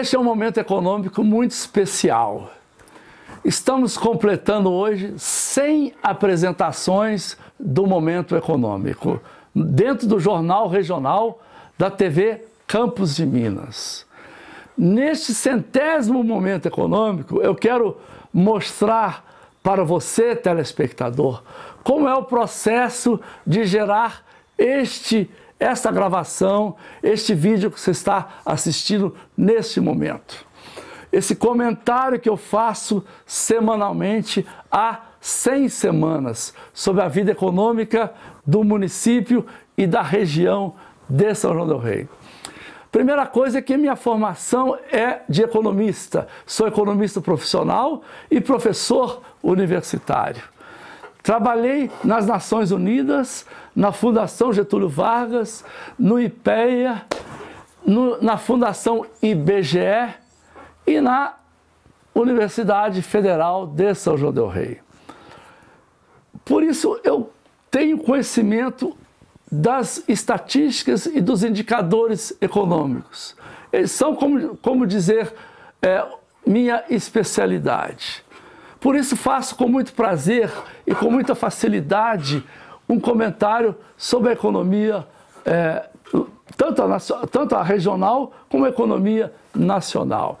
Este é um momento econômico muito especial. Estamos completando hoje 100 apresentações do momento econômico, dentro do Jornal Regional da TV Campos de Minas. Neste centésimo momento econômico, eu quero mostrar para você, telespectador, como é o processo de gerar este esta gravação, este vídeo que você está assistindo neste momento. Esse comentário que eu faço semanalmente há 100 semanas sobre a vida econômica do município e da região de São João del Rei. Primeira coisa é que minha formação é de economista. Sou economista profissional e professor universitário. Trabalhei nas Nações Unidas, na Fundação Getúlio Vargas, no IPEA, no, na Fundação IBGE e na Universidade Federal de São João del Rei. Por isso eu tenho conhecimento das estatísticas e dos indicadores econômicos. Eles são, como, como dizer, é, minha especialidade. Por isso faço com muito prazer e com muita facilidade um comentário sobre a economia, é, tanto, a, tanto a regional como a economia nacional.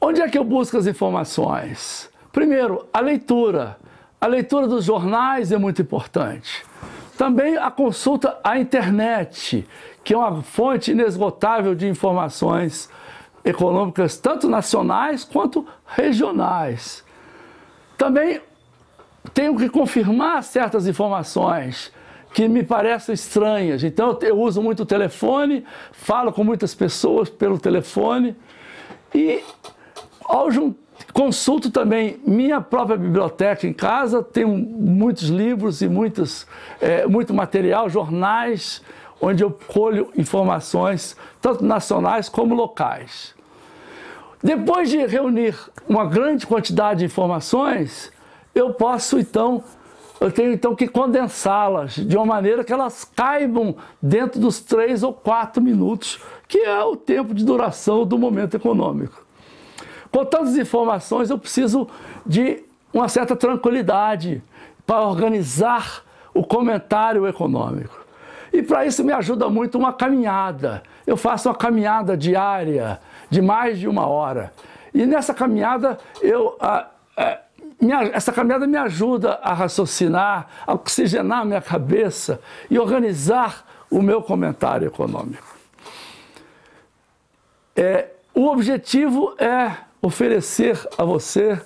Onde é que eu busco as informações? Primeiro, a leitura. A leitura dos jornais é muito importante. Também a consulta à internet, que é uma fonte inesgotável de informações econômicas, tanto nacionais quanto regionais. Também tenho que confirmar certas informações que me parecem estranhas. Então, eu uso muito o telefone, falo com muitas pessoas pelo telefone e ao consulto também minha própria biblioteca em casa, tenho muitos livros e muitos é, eh, muito material, jornais, onde eu colho informações, tanto nacionais como locais. Depois de reunir uma grande quantidade de informações, eu posso então, eu tenho então que condensá-las de uma maneira que elas caibam dentro dos três ou quatro minutos, que é o tempo de duração do momento econômico. Com tantas informações, eu preciso de uma certa tranquilidade para organizar o comentário econômico. E para isso me ajuda muito uma caminhada. Eu faço uma caminhada diária de mais de uma hora. E nessa caminhada eu. minha, é, essa caminhada me ajuda a raciocinar, a oxigenar minha cabeça e organizar o meu comentário econômico. É, o objetivo é oferecer a você,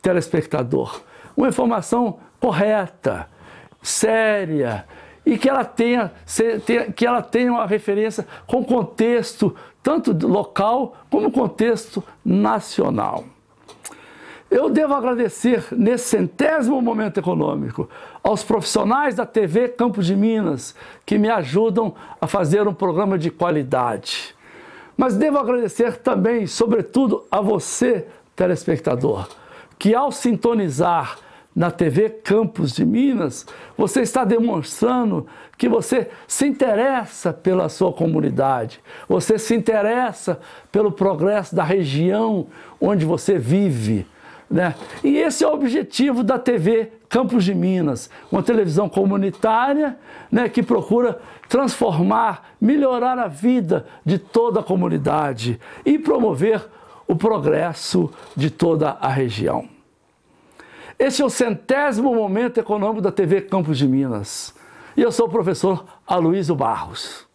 telespectador, uma informação correta, séria e que ela tenha, que ela tenha uma referência com contexto tanto local como contexto nacional. Eu devo agradecer, nesse centésimo momento econômico, aos profissionais da TV Campos de Minas, que me ajudam a fazer um programa de qualidade. Mas devo agradecer também, sobretudo, a você, telespectador, que ao sintonizar na TV Campos de Minas, você está demonstrando que você se interessa pela sua comunidade, você se interessa pelo progresso da região onde você vive. Né? E esse é o objetivo da TV Campos de Minas, uma televisão comunitária né, que procura transformar, melhorar a vida de toda a comunidade e promover o progresso de toda a região. Este é o centésimo momento econômico da TV Campos de Minas. E eu sou o professor Aloysio Barros.